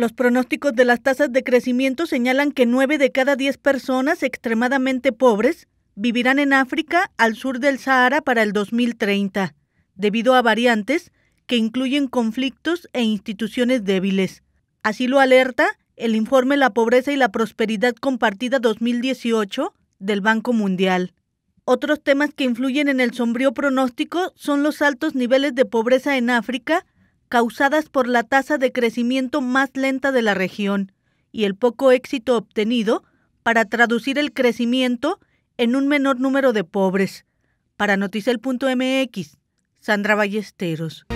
Los pronósticos de las tasas de crecimiento señalan que 9 de cada 10 personas extremadamente pobres vivirán en África al sur del Sahara para el 2030, debido a variantes que incluyen conflictos e instituciones débiles. Así lo alerta el informe La pobreza y la prosperidad compartida 2018 del Banco Mundial. Otros temas que influyen en el sombrío pronóstico son los altos niveles de pobreza en África, causadas por la tasa de crecimiento más lenta de la región y el poco éxito obtenido para traducir el crecimiento en un menor número de pobres. Para Noticel.mx, Sandra Ballesteros.